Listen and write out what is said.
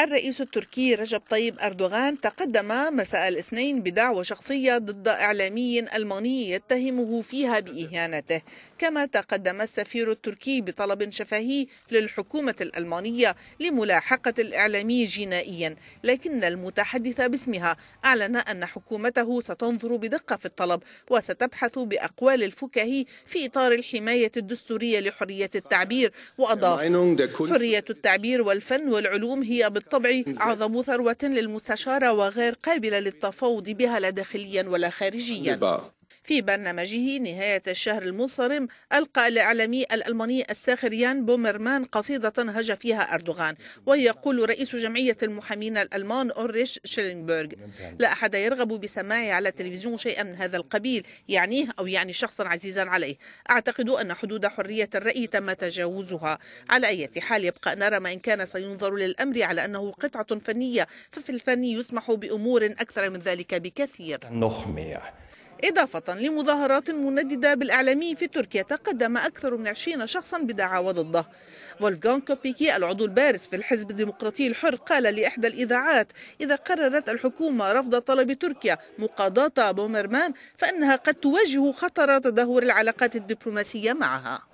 الرئيس التركي رجب طيب أردوغان تقدم مساء الاثنين بدعوى شخصية ضد إعلامي ألماني يتهمه فيها بإهانته كما تقدم السفير التركي بطلب شفهي للحكومة الألمانية لملاحقة الإعلامي جنائيا لكن المتحدث باسمها أعلن أن حكومته ستنظر بدقة في الطلب وستبحث بأقوال الفكاهي في إطار الحماية الدستورية لحرية التعبير وأضاف حرية التعبير والفن والعلوم هي بالطبع بالطبع أعظم ثروة للمستشارة وغير قابلة للتفاوض بها لا داخليا ولا خارجيا في برنامجه نهاية الشهر المصرم ألقى الإعلامي الألماني الساخر يان بومرمان قصيدة هج فيها أردوغان ويقول رئيس جمعية المحامين الألمان أوريش شيلينبرغ لا أحد يرغب بسماعي على التلفزيون شيئا من هذا القبيل يعنيه أو يعني شخصا عزيزا عليه أعتقد أن حدود حرية الرأي تم تجاوزها على أي حال يبقى نرى ما إن كان سينظر للأمر على أنه قطعة فنية ففي الفن يسمح بأمور أكثر من ذلك بكثير إضافة لمظاهرات منددة بالإعلامي في تركيا تقدم أكثر من 20 شخصا بدعاوى ضده فولفغان كوبيكي العضو البارز في الحزب الديمقراطي الحر قال لإحدى الإذاعات إذا قررت الحكومة رفض طلب تركيا مقاضاة بومرمان فإنها قد تواجه خطر تدهور العلاقات الدبلوماسية معها